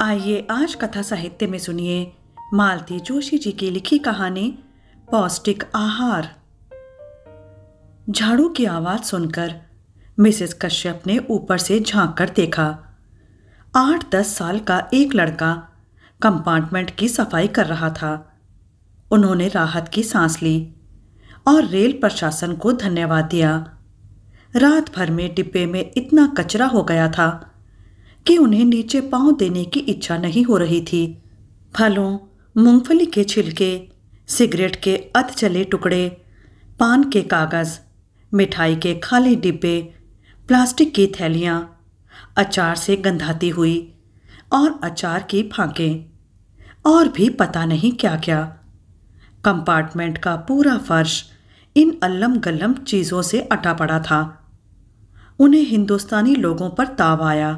आइए आज कथा साहित्य में सुनिए मालती जोशी जी की लिखी कहानी पौष्टिक आहार झाड़ू की आवाज सुनकर मिसेस कश्यप ने ऊपर से झांक कर देखा आठ दस साल का एक लड़का कंपार्टमेंट की सफाई कर रहा था उन्होंने राहत की सांस ली और रेल प्रशासन को धन्यवाद दिया रात भर में डिब्बे में इतना कचरा हो गया था कि उन्हें नीचे पांव देने की इच्छा नहीं हो रही थी फलों मूंगफली के छिलके सिगरेट के अध चले टुकड़े पान के कागज़ मिठाई के खाली डिब्बे प्लास्टिक की थैलियां अचार से गंधाती हुई और अचार की फांके और भी पता नहीं क्या क्या कंपार्टमेंट का पूरा फर्श इन अल्लम गल्लम चीज़ों से अटा पड़ा था उन्हें हिंदुस्तानी लोगों पर ताव आया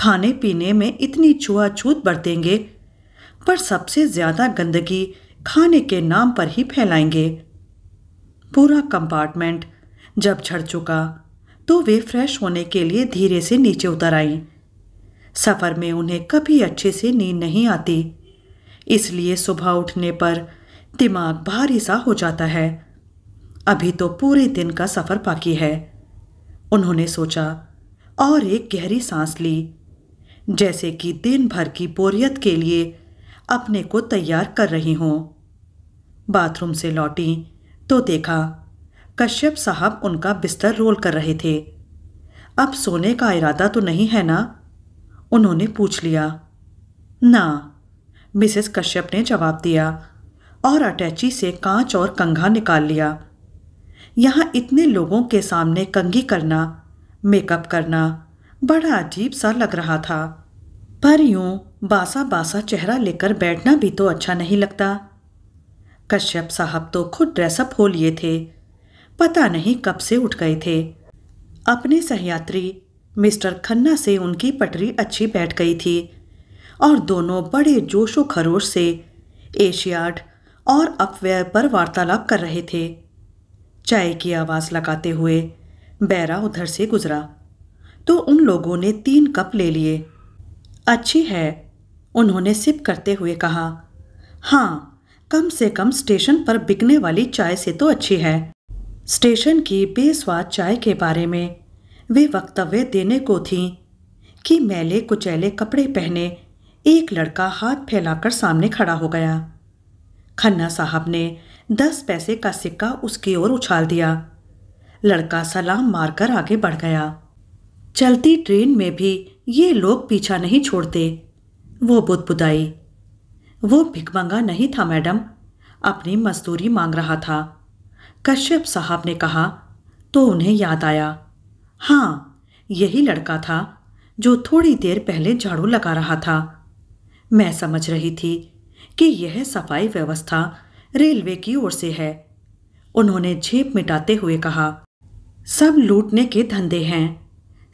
खाने पीने में इतनी छुआछूत बरतेंगे पर सबसे ज़्यादा गंदगी खाने के नाम पर ही फैलाएंगे पूरा कंपार्टमेंट जब झड़ चुका तो वे फ्रेश होने के लिए धीरे से नीचे उतर आईं सफ़र में उन्हें कभी अच्छे से नींद नहीं आती इसलिए सुबह उठने पर दिमाग भारी सा हो जाता है अभी तो पूरे दिन का सफ़र बाकी है उन्होंने सोचा और एक गहरी सांस ली जैसे कि दिन भर की बोरियत के लिए अपने को तैयार कर रही हूं बाथरूम से लौटी तो देखा कश्यप साहब उनका बिस्तर रोल कर रहे थे अब सोने का इरादा तो नहीं है ना उन्होंने पूछ लिया ना मिसेस कश्यप ने जवाब दिया और अटैची से कांच और कंघा निकाल लिया यहाँ इतने लोगों के सामने कंघी करना मेकअप करना बड़ा अजीब सा लग रहा था पर यूं बासा बासा चेहरा लेकर बैठना भी तो अच्छा नहीं लगता कश्यप साहब तो खुद ड्रेसअप हो लिए थे पता नहीं कब से उठ गए थे अपने सहयात्री मिस्टर खन्ना से उनकी पटरी अच्छी बैठ गई थी और दोनों बड़े जोशो खरोश से एशियाड और अपवेयर पर वार्तालाप कर रहे थे चाय की आवाज़ लगाते हुए बैरा उधर से गुजरा तो उन लोगों ने तीन कप ले लिए अच्छी है उन्होंने सिप करते हुए कहा हाँ कम से कम स्टेशन पर बिकने वाली चाय से तो अच्छी है स्टेशन की बेस्वाद चाय के बारे में वे वक्तव्य देने को थीं कि मैले कुचैले कपड़े पहने एक लड़का हाथ फैलाकर सामने खड़ा हो गया खन्ना साहब ने दस पैसे का सिक्का उसकी ओर उछाल दिया लड़का सलाम मारकर आगे बढ़ गया चलती ट्रेन में भी ये लोग पीछा नहीं छोड़ते वो बुदबुदाई वो भिकमंगा नहीं था मैडम अपनी मजदूरी मांग रहा था कश्यप साहब ने कहा तो उन्हें याद आया हाँ यही लड़का था जो थोड़ी देर पहले झाड़ू लगा रहा था मैं समझ रही थी कि यह सफाई व्यवस्था रेलवे की ओर से है उन्होंने झेप मिटाते हुए कहा सब लूटने के धंधे हैं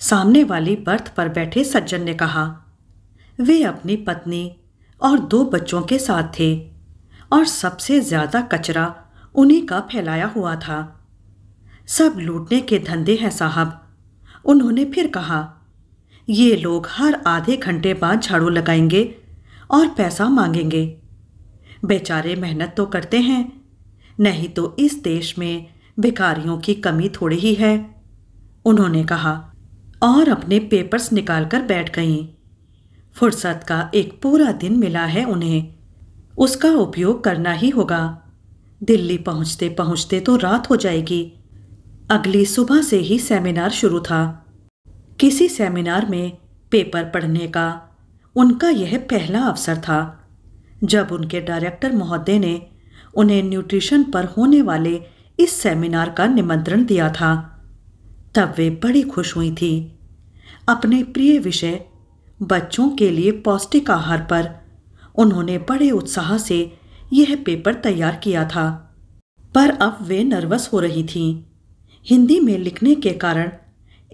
सामने वाली बर्थ पर बैठे सज्जन ने कहा वे अपनी पत्नी और दो बच्चों के साथ थे और सबसे ज़्यादा कचरा उन्हीं का फैलाया हुआ था सब लूटने के धंधे हैं साहब उन्होंने फिर कहा ये लोग हर आधे घंटे बाद झाड़ू लगाएंगे और पैसा मांगेंगे बेचारे मेहनत तो करते हैं नहीं तो इस देश में भिखारियों की कमी थोड़ी ही है उन्होंने कहा और अपने पेपर्स निकालकर बैठ गईं फुर्सत का एक पूरा दिन मिला है उन्हें उसका उपयोग करना ही होगा दिल्ली पहुंचते पहुंचते तो रात हो जाएगी अगली सुबह से ही सेमिनार शुरू था किसी सेमिनार में पेपर पढ़ने का उनका यह पहला अवसर था जब उनके डायरेक्टर महोदय ने उन्हें न्यूट्रिशन पर होने वाले इस सेमिनार का निमंत्रण दिया था तब वे बड़ी खुश हुई थी अपने प्रिय विषय बच्चों के लिए पौष्टिक आहार पर उन्होंने बड़े उत्साह से यह पेपर तैयार किया था पर अब वे नर्वस हो रही थीं हिंदी में लिखने के कारण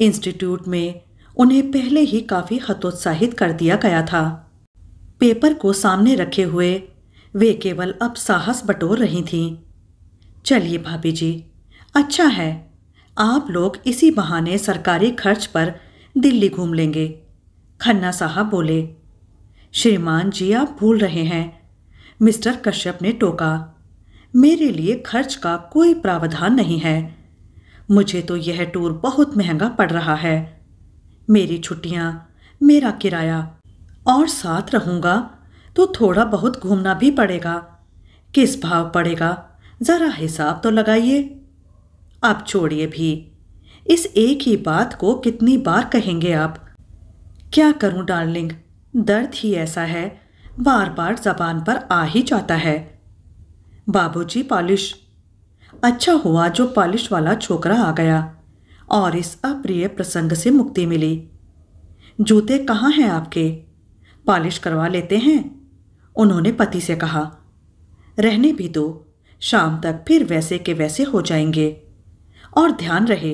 इंस्टीट्यूट में उन्हें पहले ही काफ़ी हतोत्साहित कर दिया गया था पेपर को सामने रखे हुए वे केवल अब साहस बटोर रही थीं चलिए भाभी जी अच्छा है आप लोग इसी बहाने सरकारी खर्च पर दिल्ली घूम लेंगे खन्ना साहब बोले श्रीमान जी आप भूल रहे हैं मिस्टर कश्यप ने टोका मेरे लिए खर्च का कोई प्रावधान नहीं है मुझे तो यह टूर बहुत महंगा पड़ रहा है मेरी छुट्टियाँ मेरा किराया और साथ रहूँगा तो थोड़ा बहुत घूमना भी पड़ेगा किस भाव पड़ेगा ज़रा हिसाब तो लगाइए आप छोड़िए भी इस एक ही बात को कितनी बार कहेंगे आप क्या करूं डार्लिंग दर्द ही ऐसा है बार बार जबान पर आ ही जाता है बाबूजी पॉलिश अच्छा हुआ जो पॉलिश वाला छोकरा आ गया और इस अप्रिय प्रसंग से मुक्ति मिली जूते कहाँ हैं आपके पॉलिश करवा लेते हैं उन्होंने पति से कहा रहने भी दो शाम तक फिर वैसे के वैसे हो जाएंगे और ध्यान रहे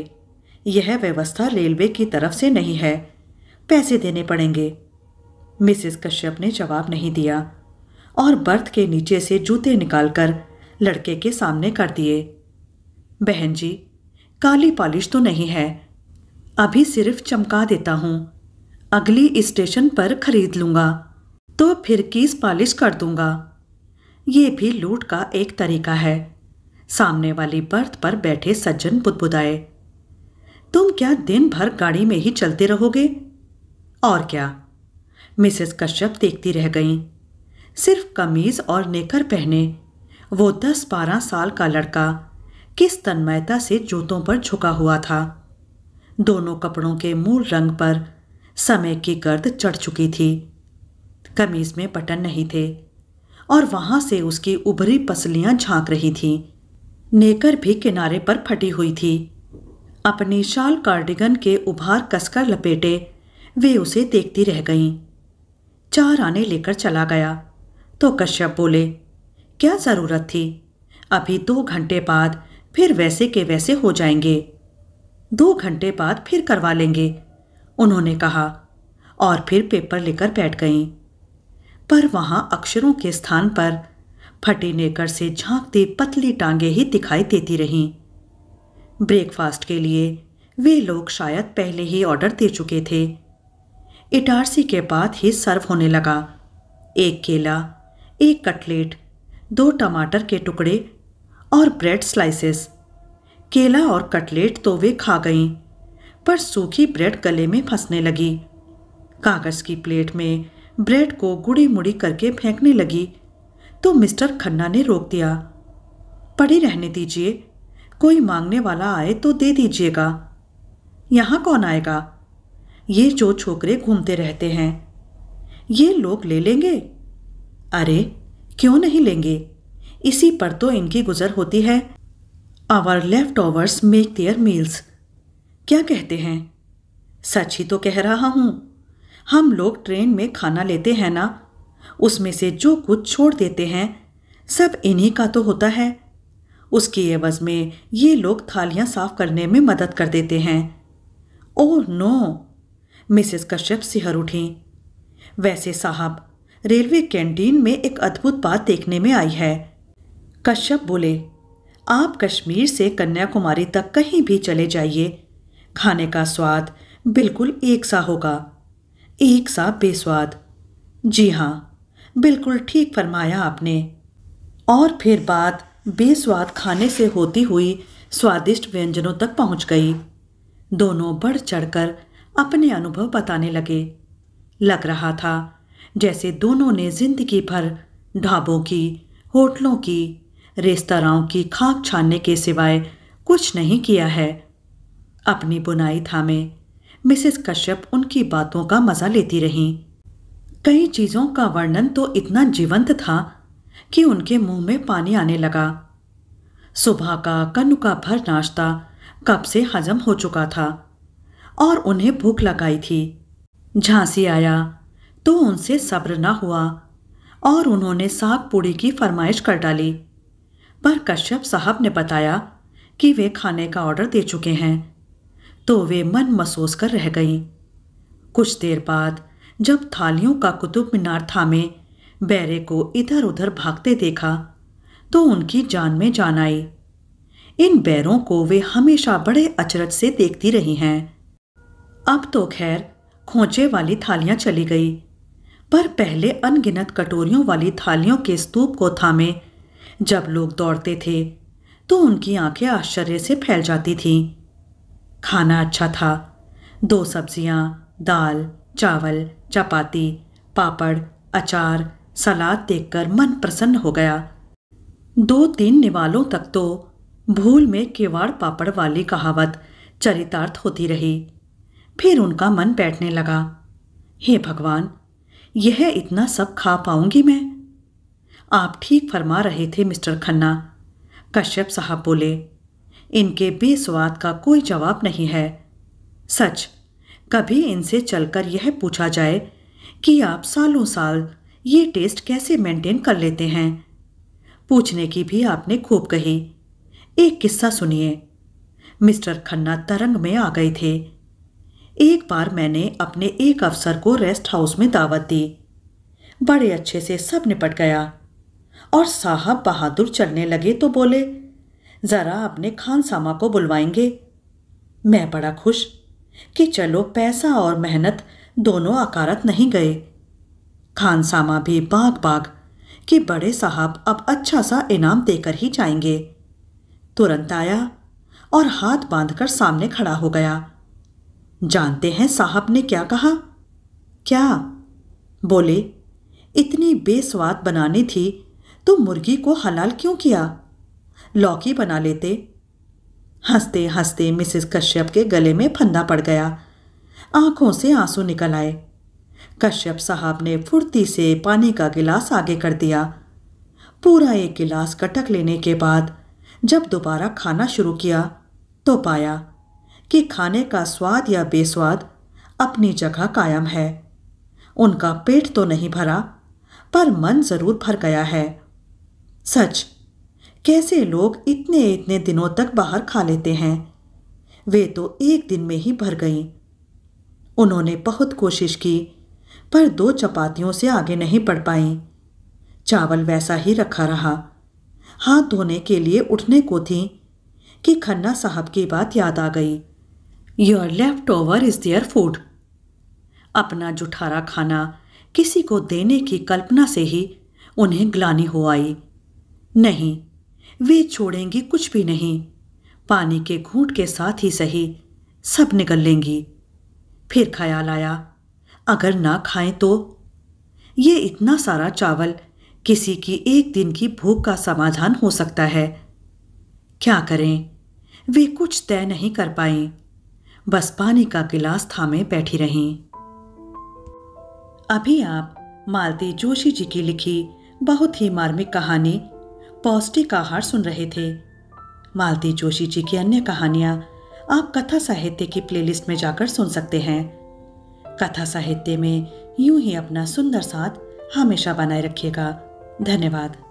यह व्यवस्था रेलवे की तरफ से नहीं है पैसे देने पड़ेंगे मिसेस कश्यप ने जवाब नहीं दिया और बर्थ के नीचे से जूते निकालकर लड़के के सामने कर दिए बहन जी काली पॉलिश तो नहीं है अभी सिर्फ चमका देता हूँ अगली स्टेशन पर खरीद लूंगा तो फिर कीस पॉलिश कर दूंगा ये भी लूट का एक तरीका है सामने वाली बर्थ पर बैठे सज्जन बुदबुदाए तुम क्या दिन भर गाड़ी में ही चलते रहोगे और क्या मिसेस कश्यप देखती रह गईं सिर्फ कमीज और नेकर पहने वो दस बारह साल का लड़का किस तन्मयता से जूतों पर झुका हुआ था दोनों कपड़ों के मूल रंग पर समय की गर्द चढ़ चुकी थी कमीज में बटन नहीं थे और वहां से उसकी उभरी पसलियां झांक रही थीं नेकर भी किनारे पर फटी हुई थी अपनी शाल कार्डिगन के उभार कसकर लपेटे वे उसे देखती रह गईं चार आने लेकर चला गया तो कश्यप बोले क्या ज़रूरत थी अभी दो घंटे बाद फिर वैसे के वैसे हो जाएंगे दो घंटे बाद फिर करवा लेंगे उन्होंने कहा और फिर पेपर लेकर बैठ गईं पर वहां अक्षरों के स्थान पर फटे नेकर से झांकते पतली टांगे ही दिखाई देती रहीं ब्रेकफास्ट के लिए वे लोग शायद पहले ही ऑर्डर दे चुके थे इटारसी के बाद ही सर्व होने लगा एक केला एक कटलेट दो टमाटर के टुकड़े और ब्रेड स्लाइसेस केला और कटलेट तो वे खा गईं पर सूखी ब्रेड गले में फंसने लगी कागज़ की प्लेट में ब्रेड को गुड़ी मुड़ी करके फेंकने लगी तो मिस्टर खन्ना ने रोक दिया पड़ी रहने दीजिए कोई मांगने वाला आए तो दे दीजिएगा यहां कौन आएगा ये जो छोकरे घूमते रहते हैं ये लोग ले लेंगे अरे क्यों नहीं लेंगे इसी पर तो इनकी गुजर होती है our left overs make their meals क्या कहते हैं सच ही तो कह रहा हूं हम लोग ट्रेन में खाना लेते हैं ना उसमें से जो कुछ छोड़ देते हैं सब इन्हीं का तो होता है उसकी एवज में ये लोग थालियां साफ करने में मदद कर देते हैं ओ नो मिसेस कश्यप सिहर उठी वैसे साहब रेलवे कैंटीन में एक अद्भुत बात देखने में आई है कश्यप बोले आप कश्मीर से कन्याकुमारी तक कहीं भी चले जाइए खाने का स्वाद बिल्कुल एक सा होगा एक सा बेस्वाद जी हाँ बिल्कुल ठीक फरमाया आपने और फिर बात बेस्वाद खाने से होती हुई स्वादिष्ट व्यंजनों तक पहुंच गई दोनों बढ़ चढ़कर अपने अनुभव बताने लगे लग रहा था जैसे दोनों ने जिंदगी भर ढाबों की होटलों की रेस्तराओं की खाक छानने के सिवाय कुछ नहीं किया है अपनी बुनाई थामे मिसेस कश्यप उनकी बातों का मज़ा लेती रहीं कई चीज़ों का वर्णन तो इतना जीवंत था कि उनके मुंह में पानी आने लगा सुबह का कन्नु का भर नाश्ता कब से हजम हो चुका था और उन्हें भूख लगाई थी झांसी आया तो उनसे सब्र न हुआ और उन्होंने साग पूड़ी की फरमाइश कर डाली पर कश्यप साहब ने बताया कि वे खाने का ऑर्डर दे चुके हैं तो वे मन महसूस कर रह गईं कुछ देर बाद जब थालियों का कुतुब मीनार थामे बैरे को इधर उधर भागते देखा तो उनकी जान में जान आई इन बैरों को वे हमेशा बड़े अचरज से देखती रही हैं अब तो खैर खोचे वाली थालियां चली गई पर पहले अनगिनत कटोरियों वाली थालियों के स्तूप को थामे जब लोग दौड़ते थे तो उनकी आंखें आश्चर्य से फैल जाती थीं खाना अच्छा था दो सब्जियां दाल चावल चपाती पापड़ अचार सलाद देखकर मन प्रसन्न हो गया दो तीन निवालों तक तो भूल में केवाड़ पापड़ वाली कहावत चरितार्थ होती रही फिर उनका मन बैठने लगा हे भगवान यह इतना सब खा पाऊंगी मैं आप ठीक फरमा रहे थे मिस्टर खन्ना कश्यप साहब बोले इनके बेस्वाद का कोई जवाब नहीं है सच कभी इनसे चलकर यह पूछा जाए कि आप सालों साल ये टेस्ट कैसे मेंटेन कर लेते हैं पूछने की भी आपने खूब कही एक किस्सा सुनिए मिस्टर खन्ना तरंग में आ गए थे एक बार मैंने अपने एक अफसर को रेस्ट हाउस में दावत दी बड़े अच्छे से सब निपट गया और साहब बहादुर चलने लगे तो बोले ज़रा अपने खान सामा को बुलवाएंगे मैं बड़ा खुश कि चलो पैसा और मेहनत दोनों अकारत नहीं गए खानसामा भी बाग बाग कि बड़े साहब अब अच्छा सा इनाम देकर ही जाएंगे तुरंत आया और हाथ बांधकर सामने खड़ा हो गया जानते हैं साहब ने क्या कहा क्या बोले इतनी बेस्वाद बनानी थी तो मुर्गी को हलाल क्यों किया लौकी बना लेते हंसते हंसते मिसेस कश्यप के गले में फंदा पड़ गया आंखों से आंसू निकल आए कश्यप साहब ने फुर्ती से पानी का गिलास आगे कर दिया पूरा एक गिलास कटक लेने के बाद जब दोबारा खाना शुरू किया तो पाया कि खाने का स्वाद या बेस्वाद अपनी जगह कायम है उनका पेट तो नहीं भरा पर मन ज़रूर भर गया है सच कैसे लोग इतने इतने दिनों तक बाहर खा लेते हैं वे तो एक दिन में ही भर गईं उन्होंने बहुत कोशिश की पर दो चपातियों से आगे नहीं बढ़ पाई चावल वैसा ही रखा रहा हाथ धोने के लिए उठने को थी कि खन्ना साहब की बात याद आ गई your left over is their food अपना जुठारा खाना किसी को देने की कल्पना से ही उन्हें ग्लानी हो आई नहीं वे छोड़ेंगी कुछ भी नहीं पानी के घूट के साथ ही सही सब निकल लेंगी फिर ख्याल आया अगर ना खाएं तो ये इतना सारा चावल किसी की एक दिन की भूख का समाधान हो सकता है क्या करें वे कुछ तय नहीं कर पाए बस पानी का गिलास थामे बैठी रहीं अभी आप मालती जोशी जी की लिखी बहुत ही मार्मिक कहानी पौष्टिक आहार सुन रहे थे मालती जोशी जी की अन्य कहानियाँ आप कथा साहित्य की प्लेलिस्ट में जाकर सुन सकते हैं कथा साहित्य में यूं ही अपना सुंदर साथ हमेशा बनाए रखिएगा धन्यवाद